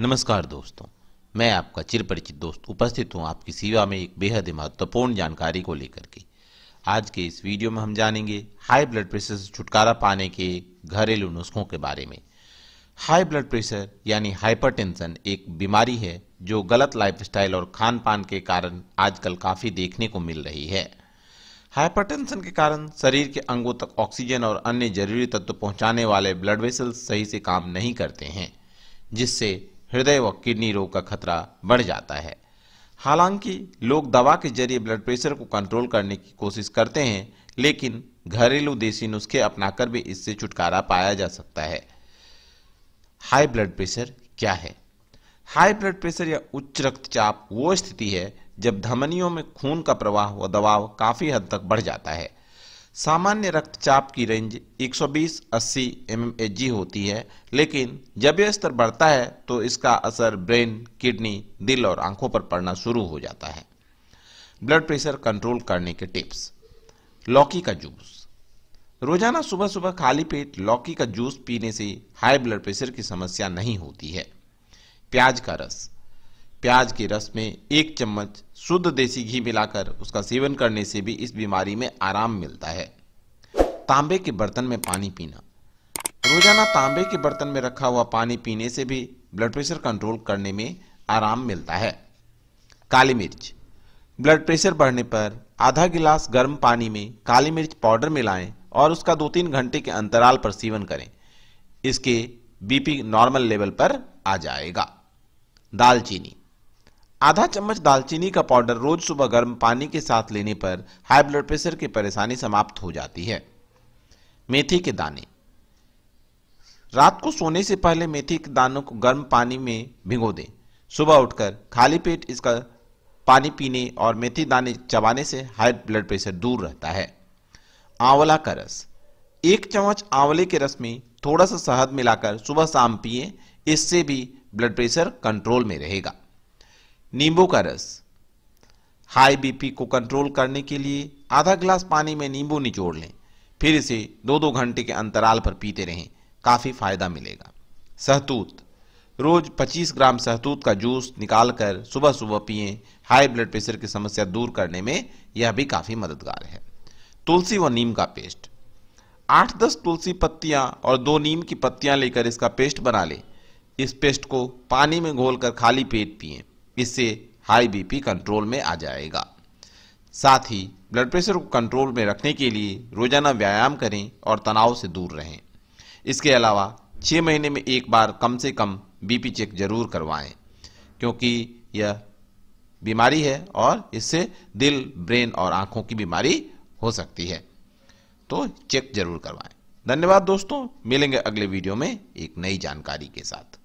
नमस्कार दोस्तों मैं आपका चिरपरिचित दोस्त उपस्थित हूँ आपकी सेवा में एक बेहद ही महत्वपूर्ण जानकारी को लेकर के आज के इस वीडियो में हम जानेंगे हाई ब्लड प्रेशर से छुटकारा पाने के घरेलू नुस्खों के बारे में हाई ब्लड प्रेशर यानी हाइपरटेंशन एक बीमारी है जो गलत लाइफस्टाइल और खान पान के कारण आजकल काफ़ी देखने को मिल रही है हाइपरटेंशन के कारण शरीर के अंगों तक ऑक्सीजन और अन्य जरूरी तत्व पहुंचाने वाले ब्लड वेसल्स सही से काम नहीं करते हैं जिससे हृदय व किडनी रोग का खतरा बढ़ जाता है हालांकि लोग दवा के जरिए ब्लड प्रेशर को कंट्रोल करने की कोशिश करते हैं लेकिन घरेलू देसी नुस्खे अपनाकर भी इससे छुटकारा पाया जा सकता है हाई ब्लड प्रेशर क्या है हाई ब्लड प्रेशर या उच्च रक्तचाप वो स्थिति है जब धमनियों में खून का प्रवाह व दबाव काफ़ी हद तक बढ़ जाता है सामान्य रक्तचाप की रेंज 120-80 एमएमएजी होती है लेकिन जब यह स्तर बढ़ता है तो इसका असर ब्रेन किडनी दिल और आंखों पर पड़ना शुरू हो जाता है ब्लड प्रेशर कंट्रोल करने के टिप्स लौकी का जूस रोजाना सुबह सुबह खाली पेट लौकी का जूस पीने से हाई ब्लड प्रेशर की समस्या नहीं होती है प्याज का रस प्याज के रस में एक चम्मच शुद्ध देसी घी मिलाकर उसका सेवन करने से भी इस बीमारी में आराम मिलता है तांबे के बर्तन में पानी पीना रोजाना तांबे के बर्तन में रखा हुआ पानी पीने से भी ब्लड प्रेशर कंट्रोल करने में आराम मिलता है काली मिर्च ब्लड प्रेशर बढ़ने पर आधा गिलास गर्म पानी में काली मिर्च पाउडर मिलाएं और उसका दो तीन घंटे के अंतराल पर सेवन करें इसके बीपी नॉर्मल लेवल पर आ जाएगा दालचीनी आधा चम्मच दालचीनी का पाउडर रोज सुबह गर्म पानी के साथ लेने पर हाई ब्लड प्रेशर की परेशानी समाप्त हो जाती है मेथी के दाने रात को सोने से पहले मेथी के दानों को गर्म पानी में भिगो दें सुबह उठकर खाली पेट इसका पानी पीने और मेथी दाने चबाने से हाई ब्लड प्रेशर दूर रहता है आंवला का रस एक चम्मच आंवले के रस में थोड़ा सा शहद मिलाकर सुबह शाम पिए इससे भी ब्लड प्रेशर कंट्रोल में रहेगा नींबू का रस हाई बीपी को कंट्रोल करने के लिए आधा गिलास पानी में नींबू निचोड़ लें फिर इसे दो दो घंटे के अंतराल पर पीते रहें काफ़ी फायदा मिलेगा सहतूत रोज 25 ग्राम सहतूत का जूस निकालकर सुबह सुबह पिएं हाई ब्लड प्रेशर की समस्या दूर करने में यह भी काफ़ी मददगार है तुलसी व नीम का पेस्ट आठ दस तुलसी पत्तियां और दो नीम की पत्तियां लेकर इसका पेस्ट बना लें इस पेस्ट को पानी में घोलकर खाली पेट पिएं इससे हाई बीपी कंट्रोल में आ जाएगा साथ ही ब्लड प्रेशर को कंट्रोल में रखने के लिए रोजाना व्यायाम करें और तनाव से दूर रहें इसके अलावा छः महीने में एक बार कम से कम बीपी चेक जरूर करवाएं क्योंकि यह बीमारी है और इससे दिल ब्रेन और आंखों की बीमारी हो सकती है तो चेक जरूर करवाएं धन्यवाद दोस्तों मिलेंगे अगले वीडियो में एक नई जानकारी के साथ